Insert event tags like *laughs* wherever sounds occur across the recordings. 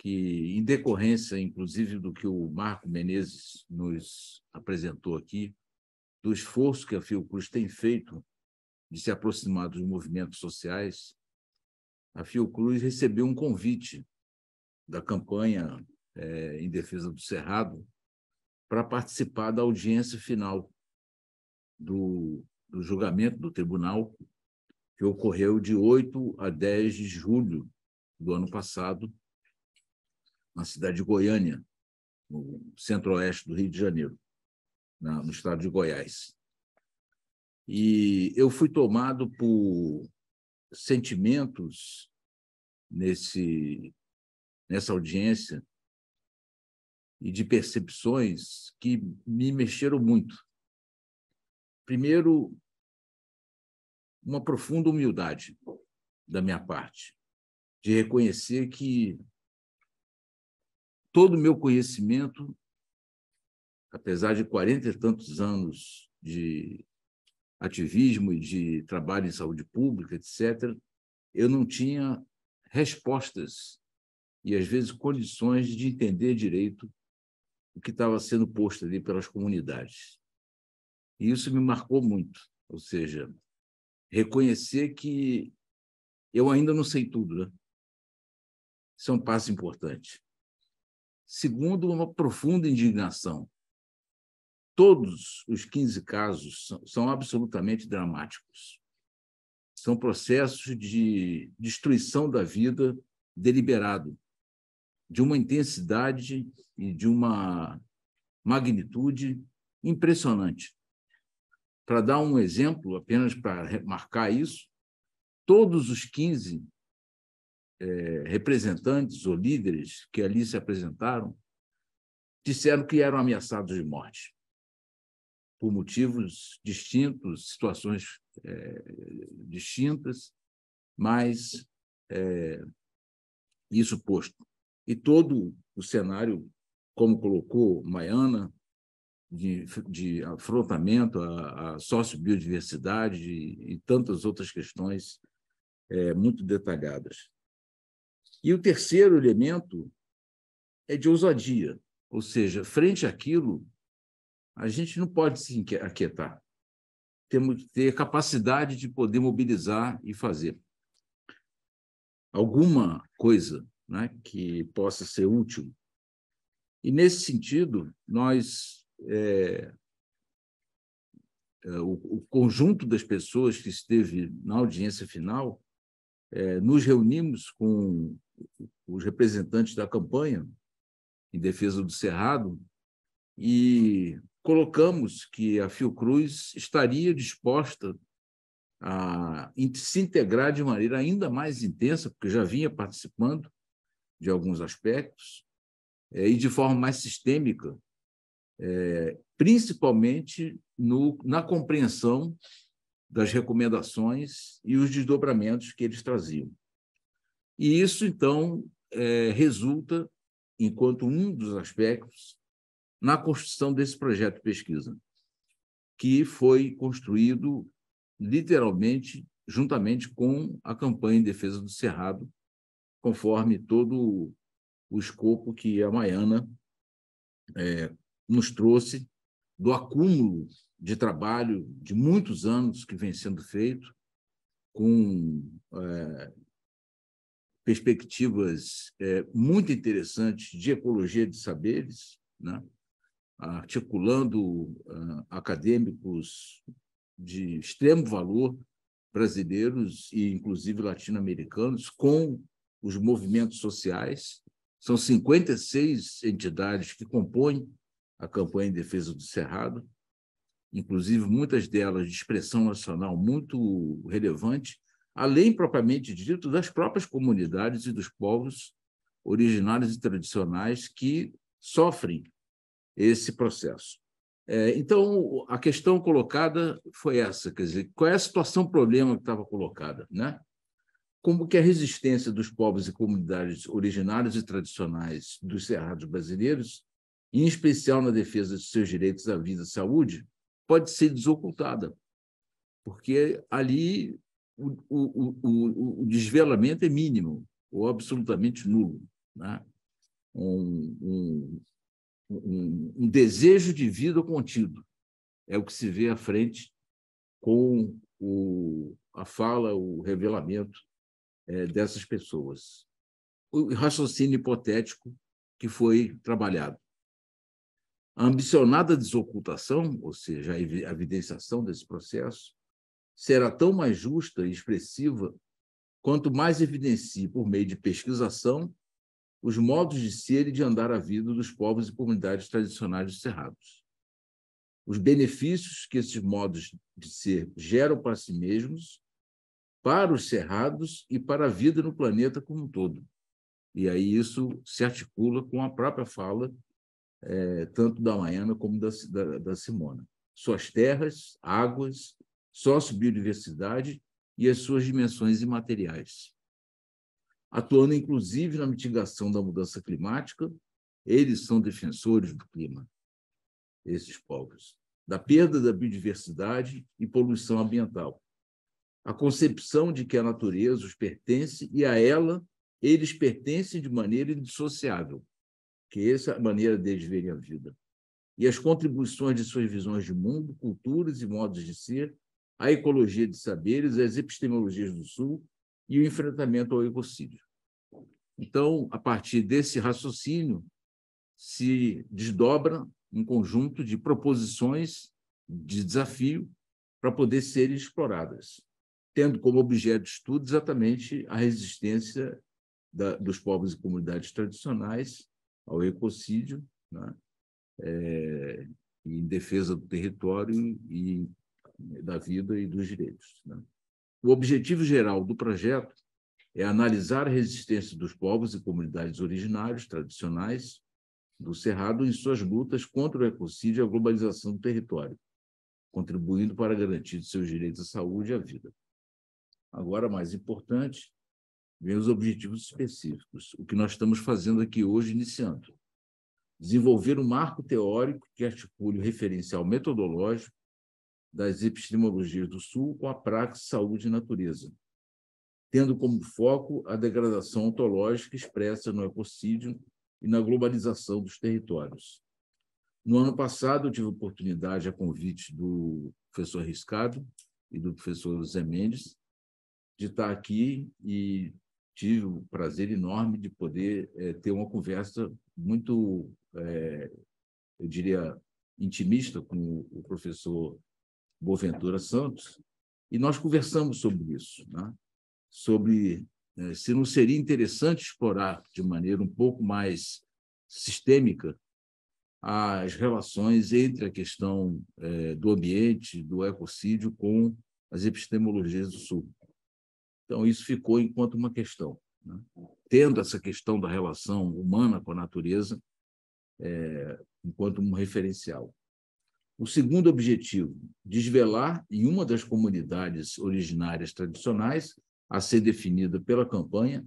que, em decorrência, inclusive, do que o Marco Menezes nos apresentou aqui, do esforço que a Fiocruz tem feito de se aproximar dos movimentos sociais, a Fiocruz recebeu um convite da campanha é, em defesa do Cerrado para participar da audiência final do, do julgamento do tribunal, que ocorreu de 8 a 10 de julho do ano passado, na cidade de Goiânia, no centro-oeste do Rio de Janeiro, na, no estado de Goiás. E eu fui tomado por sentimentos nesse nessa audiência e de percepções que me mexeram muito. Primeiro, uma profunda humildade da minha parte, de reconhecer que todo o meu conhecimento, apesar de quarenta e tantos anos de ativismo e de trabalho em saúde pública, etc., eu não tinha respostas e, às vezes, condições de entender direito o que estava sendo posto ali pelas comunidades. E isso me marcou muito, ou seja, reconhecer que eu ainda não sei tudo, né? Isso é um passo importante segundo uma profunda indignação. Todos os 15 casos são, absolutamente dramáticos. São processos de destruição da vida deliberado, de uma intensidade e de uma magnitude impressionante. Para dar um exemplo, apenas para marcar isso, todos os 15 é, representantes ou líderes que ali se apresentaram disseram que eram ameaçados de morte por motivos distintos, situações é, distintas, mas é, isso posto. E todo o cenário, como colocou Maiana, de, de afrontamento à, à sociobiodiversidade e, e tantas outras questões é, muito detalhadas. E o terceiro elemento é de ousadia, ou seja, frente àquilo, a gente não pode se aquietar. Temos que ter capacidade de poder mobilizar e fazer alguma coisa né, que possa ser útil. E, nesse sentido, nós. É, é, o, o conjunto das pessoas que esteve na audiência final é, nos reunimos com os representantes da campanha em defesa do Cerrado e colocamos que a Fiocruz estaria disposta a se integrar de maneira ainda mais intensa, porque já vinha participando de alguns aspectos, é, e de forma mais sistêmica, é, principalmente no, na compreensão das recomendações e os desdobramentos que eles traziam. E isso, então, é, resulta, enquanto um dos aspectos, na construção desse projeto de pesquisa, que foi construído literalmente juntamente com a campanha em defesa do Cerrado, conforme todo o escopo que a Maiana é, nos trouxe do acúmulo de trabalho de muitos anos que vem sendo feito, com é, perspectivas é, muito interessantes de ecologia de saberes, né? articulando uh, acadêmicos de extremo valor brasileiros e inclusive latino-americanos com os movimentos sociais. São 56 entidades que compõem a campanha em defesa do Cerrado inclusive muitas delas de expressão nacional muito relevante, além propriamente dito das próprias comunidades e dos povos originários e tradicionais que sofrem esse processo. É, então, a questão colocada foi essa, quer dizer, qual é a situação problema que estava colocada, né? Como que a resistência dos povos e comunidades originários e tradicionais dos cerrados brasileiros, em especial na defesa de seus direitos à vida e saúde, pode ser desocultada, porque ali o, o, o, o desvelamento é mínimo ou absolutamente nulo. Né? Um, um, um, um desejo de vida contido é o que se vê à frente com o, a fala, o revelamento é, dessas pessoas. O raciocínio hipotético que foi trabalhado. A ambicionada desocultação, ou seja, a evidenciação desse processo, será tão mais justa e expressiva quanto mais evidencie, por meio de pesquisação, os modos de ser e de andar a vida dos povos e comunidades tradicionais dos cerrados. Os benefícios que esses modos de ser geram para si mesmos, para os cerrados e para a vida no planeta como um todo. E aí isso se articula com a própria fala é, tanto da Miami como da, da, da Simona. Suas terras, águas, biodiversidade e as suas dimensões imateriais. Atuando inclusive na mitigação da mudança climática, eles são defensores do clima, esses povos, da perda da biodiversidade e poluição ambiental. A concepção de que a natureza os pertence e a ela eles pertencem de maneira indissociável que essa é maneira deles verem a vida. E as contribuições de suas visões de mundo, culturas e modos de ser, a ecologia de saberes, as epistemologias do Sul e o enfrentamento ao ecocídio. Então, a partir desse raciocínio, se desdobra um conjunto de proposições de desafio para poder serem exploradas, tendo como objeto de estudo exatamente a resistência da, dos povos e comunidades tradicionais ao ecocídio, né? é, em defesa do território e da vida e dos direitos. Né? O objetivo geral do projeto é analisar a resistência dos povos e comunidades originários tradicionais do Cerrado em suas lutas contra o ecocídio e a globalização do território, contribuindo para garantir seus direitos à saúde e à vida. Agora, mais importante, vem os objetivos específicos, o que nós estamos fazendo aqui hoje, iniciando. Desenvolver um marco teórico que articule o referencial metodológico das epistemologias do Sul com a praxe saúde e natureza, tendo como foco a degradação ontológica expressa no ecocídio e na globalização dos territórios. No ano passado, eu tive oportunidade, a convite do professor Riscado e do professor Zé Mendes, de estar aqui e tive o prazer enorme de poder é, ter uma conversa muito, é, eu diria, intimista com o professor Boventura Santos, e nós conversamos sobre isso, né? sobre é, se não seria interessante explorar de maneira um pouco mais sistêmica as relações entre a questão do ambiente, do ecocídio, com as epistemologias do Sul. Então, isso ficou enquanto uma questão. Né? Tendo essa questão da relação humana com a natureza é, enquanto um referencial. O segundo objetivo, desvelar em uma das comunidades originárias tradicionais a ser definida pela campanha,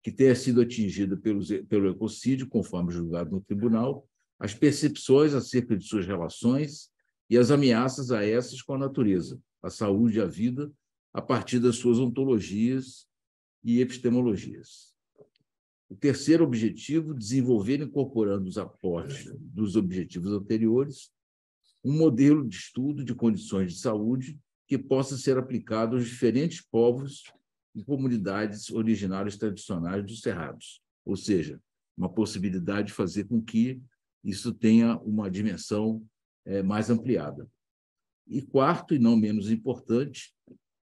que tenha sido atingida pelos, pelo ecocídio, conforme julgado no tribunal, as percepções acerca de suas relações e as ameaças a essas com a natureza, a saúde e a vida, a partir das suas ontologias e epistemologias. O terceiro objetivo, desenvolver, incorporando os aportes dos objetivos anteriores, um modelo de estudo de condições de saúde que possa ser aplicado aos diferentes povos e comunidades originárias tradicionais dos cerrados, ou seja, uma possibilidade de fazer com que isso tenha uma dimensão é, mais ampliada. E quarto, e não menos importante,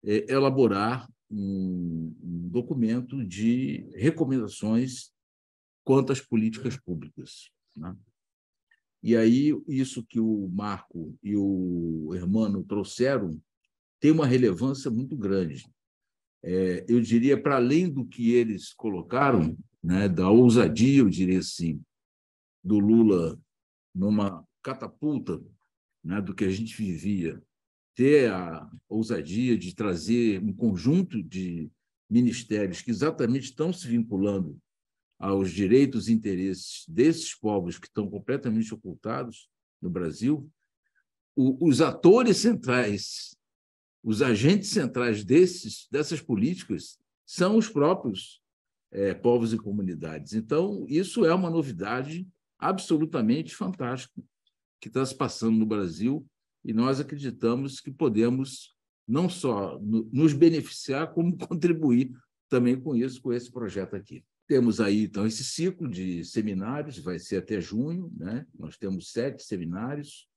é, elaborar um, documento de recomendações quanto às políticas públicas. Né? E aí, isso que o Marco e o Hermano trouxeram tem uma relevância muito grande. É, eu diria, para além do que eles colocaram, né, da ousadia, eu diria assim, do Lula numa catapulta né, do que a gente vivia ter a ousadia de trazer um conjunto de ministérios que exatamente estão se vinculando aos direitos e interesses desses povos que estão completamente ocultados no Brasil, o, os atores centrais, os agentes centrais desses, dessas políticas são os próprios é, povos e comunidades. Então, isso é uma novidade absolutamente fantástica que está se passando no Brasil e nós acreditamos que podemos não só nos beneficiar, como *laughs* contribuir também com isso, com esse projeto aqui. Temos aí, então, esse ciclo de seminários, vai ser até junho, né? Nós temos sete seminários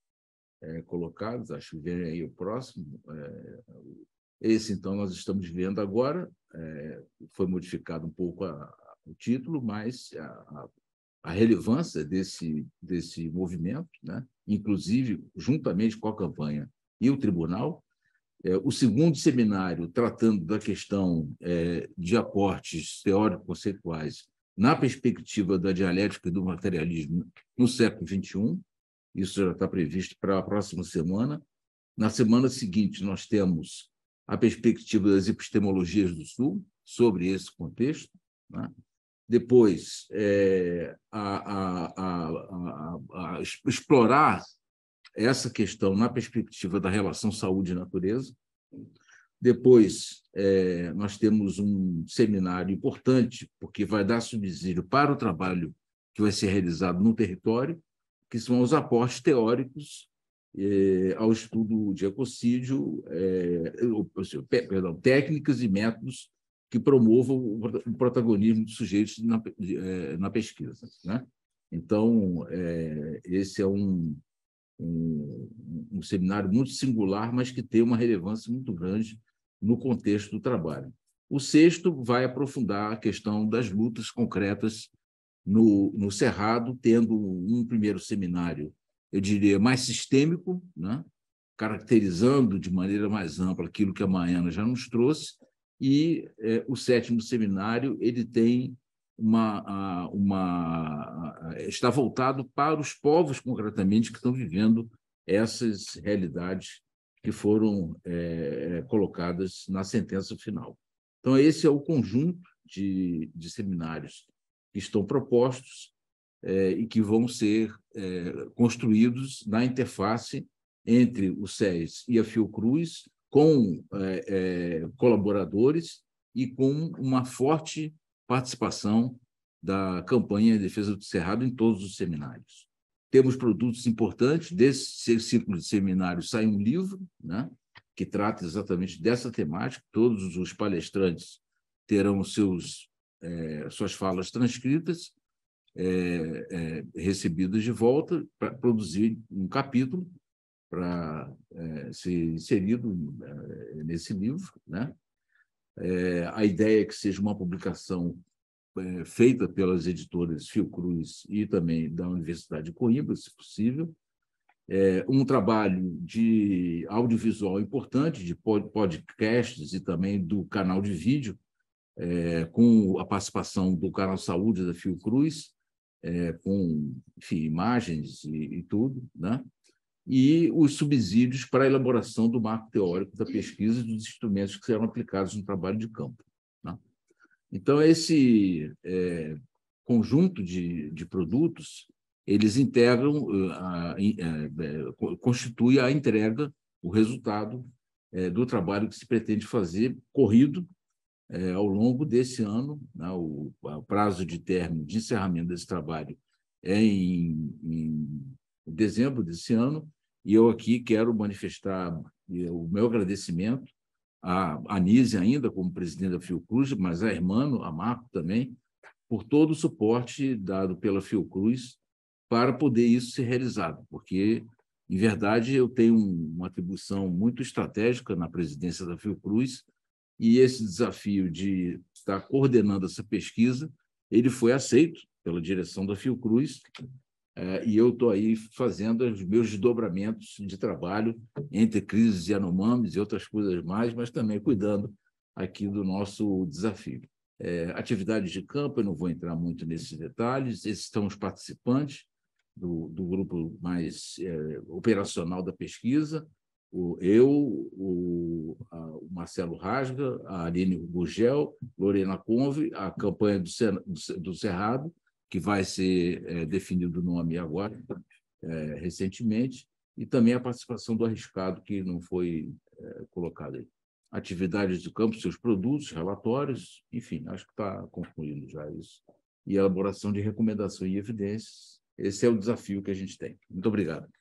é, colocados, acho que vem aí o próximo. É, esse, então, nós estamos vendo agora, é, foi modificado um pouco a, a, o título, mas a, a relevância desse, desse movimento, né? inclusive juntamente com a campanha e o tribunal. É, o segundo seminário, tratando da questão é, de aportes teórico-conceituais na perspectiva da dialética e do materialismo no século XXI, isso já está previsto para a próxima semana. Na semana seguinte, nós temos a perspectiva das epistemologias do Sul sobre esse contexto. Né? depois é, a, a, a, a, explorar essa questão na perspectiva da relação saúde e natureza. Depois, é, nós temos um seminário importante, porque vai dar subsídio para o trabalho que vai ser realizado no território, que são os aportes teóricos é, ao estudo de ecocídio, é, perdão, técnicas e métodos que promovam o protagonismo dos sujeitos na, é, na pesquisa. Né? Então, é, esse é um, um, um, seminário muito singular, mas que tem uma relevância muito grande no contexto do trabalho. O sexto vai aprofundar a questão das lutas concretas no, no Cerrado, tendo um primeiro seminário, eu diria, mais sistêmico, né? caracterizando de maneira mais ampla aquilo que a Maiana já nos trouxe, e é, o sétimo seminário ele tem uma, uma está voltado para os povos concretamente que estão vivendo essas realidades que foram é, é, colocadas na sentença final. Então esse é o conjunto de, de seminários que estão propostos e que vão ser construídos na interface entre o SES e a Fiocruz com é, é, colaboradores e com uma forte participação da campanha de defesa do Cerrado em todos os seminários. Temos produtos importantes, desse círculo de seminários sai um livro, né, que trata exatamente dessa temática. Todos os palestrantes terão seus, é, suas falas transcritas, é, é, recebidas de volta, para produzir um capítulo para é, ser inserido é, nesse livro. Né? É, a ideia é que seja uma publicação é, feita pelas editoras Fiocruz e também da Universidade de Coimbra, se possível. É, um trabalho de audiovisual importante, de podcasts e também do canal de vídeo, com a participação do canal Saúde da Fiocruz, com enfim, imagens e, e tudo, né? e os subsídios para a elaboração do marco teórico da pesquisa e dos instrumentos que serão aplicados no trabalho de campo. Né? Então, esse é, conjunto de, de produtos, eles integram, ah, a, a, a, é, é, constitui a entrega, o resultado é, do trabalho que se pretende fazer corrido é, ao longo desse ano. Né? O, o, prazo de término de encerramento desse trabalho é em, em dezembro desse ano, e eu aqui quero manifestar o meu agradecimento à Anise, ainda como presidente da Fiocruz, mas à irmã, a Marco também, por todo o suporte dado pela Fiocruz para poder isso ser realizado, porque, em verdade, eu tenho uma atribuição muito estratégica na presidência da Fiocruz e esse desafio de estar coordenando essa pesquisa, ele foi aceito pela direção da Fiocruz eh, e eu estou aí fazendo os meus desdobramentos de trabalho entre crises e anomames e outras coisas mais, mas também cuidando aqui do nosso desafio. É, atividades de campo, eu não vou entrar muito nesses detalhes, esses estão os participantes do, do grupo mais é, operacional da pesquisa, o, eu, o, a, o, Marcelo Rasga, a Aline Gugel, Lorena Conve, a campanha do, Sen, do, do Cerrado, que vai ser é, definido o nome agora, é, recentemente, e também a participação do arriscado, que não foi é, colocado aí. Atividades do campo, seus produtos, relatórios, enfim, acho que está concluído já isso. E elaboração de recomendações e evidências. Esse é o desafio que a gente tem. Muito obrigado.